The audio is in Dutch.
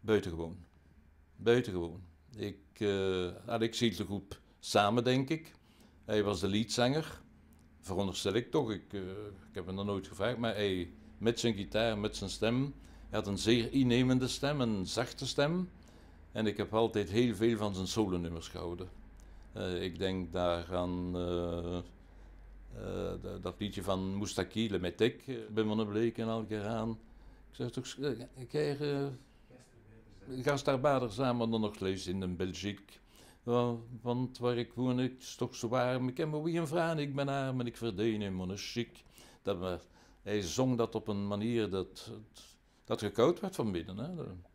buitengewoon. Buitengewoon. Ik, uh, Alex hield de groep samen, denk ik. Hij was de leadzanger. Veronderstel ik toch. Ik, eh, ik heb hem dat nooit gevraagd, maar hij met zijn gitaar, met zijn stem. Hij had een zeer innemende stem, een zachte stem. En ik heb altijd heel veel van zijn solo-nummers gehouden. Eh, ik denk daar aan eh, dat liedje van Moustaki, Le Metek, bij bleek en Algeraan. Ik zeg toch, gastarbeiders dan nog lees in Belgiek. Want waar ik woon is toch zo warm. Ik heb me wie een vraag, ik ben arm en ik verdien in mijn chic. Dat hij zong dat op een manier dat, dat gekoud werd van binnen. Hè.